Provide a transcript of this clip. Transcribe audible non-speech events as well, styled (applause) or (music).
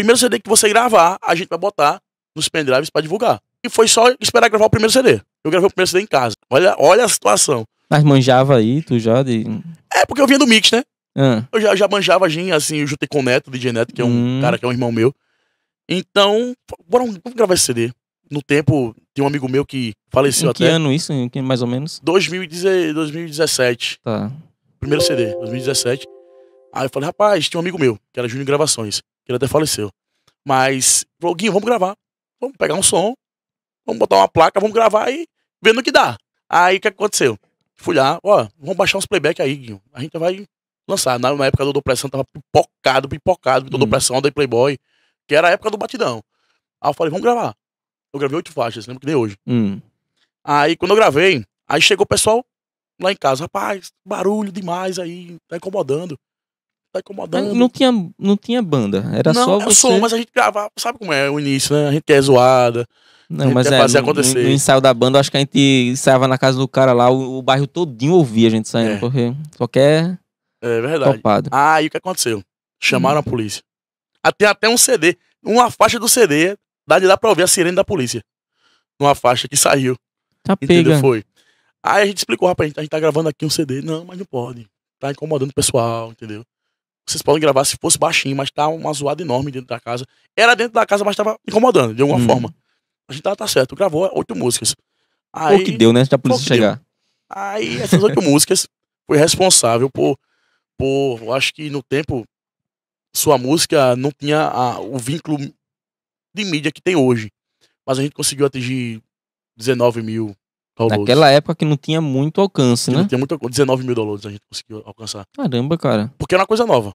primeiro CD que você gravar, a gente vai botar nos pendrives para divulgar. E foi só esperar gravar o primeiro CD. Eu gravei o primeiro CD em casa. Olha, olha a situação. Mas manjava aí, tu já de. É, porque eu vinha do mix, né? Ah. Eu já, já manjava assim, eu juntei com o Neto, DJ Neto, que é um hum. cara que é um irmão meu. Então, bora, vamos gravar esse CD. No tempo, tem um amigo meu que faleceu em que até. Que ano isso, mais ou menos? 2017. Tá. Primeiro CD, 2017. Aí eu falei, rapaz, tinha um amigo meu, que era Júnior Gravações. Ele até faleceu. Mas, Voguinho, vamos gravar. Vamos pegar um som, vamos botar uma placa, vamos gravar e vendo o que dá. Aí o que aconteceu? Fui lá, ó, vamos baixar uns playback aí, Guinho. A gente vai lançar. Na, na época do Dopressão tava pipocado, pipocado, do hum. Dopressão, da Playboy, que era a época do batidão. Aí eu falei, vamos gravar. Eu gravei oito faixas, lembro que nem hoje. Hum. Aí quando eu gravei, aí chegou o pessoal lá em casa, rapaz, barulho demais aí, tá incomodando tá incomodando. Não tinha, não tinha banda, era não, só é você... sou som, mas a gente gravava, sabe como é o início, né? A gente é zoada, não, mas é, fazer no, acontecer. No ensaio da banda, acho que a gente ensaiava na casa do cara lá, o, o bairro todinho ouvia a gente saindo, é. porque qualquer. É, é verdade. Topado. Aí ah, o que aconteceu? Chamaram hum. a polícia. Até, ah, até um CD, uma faixa do CD, dá de dar pra ouvir a sirene da polícia. Uma faixa que saiu. Tá entendeu? Pega. Foi. Aí a gente explicou, rapaz, a gente, a gente tá gravando aqui um CD. Não, mas não pode. Tá incomodando o pessoal, entendeu? vocês podem gravar se fosse baixinho, mas tá uma zoada enorme dentro da casa. Era dentro da casa, mas tava incomodando, de alguma hum. forma. A gente tava, tá certo, gravou oito músicas. Aí, Pô, que deu, né? já polícia chegar. Deu. Aí, essas oito (laughs) músicas foi responsável por, por. Eu acho que no tempo, sua música não tinha a, o vínculo de mídia que tem hoje. Mas a gente conseguiu atingir 19 mil downloads. Naquela época que não tinha muito alcance, que né? Não tinha muito 19 mil downloads a gente conseguiu alcançar. Caramba, cara. Porque era uma coisa nova.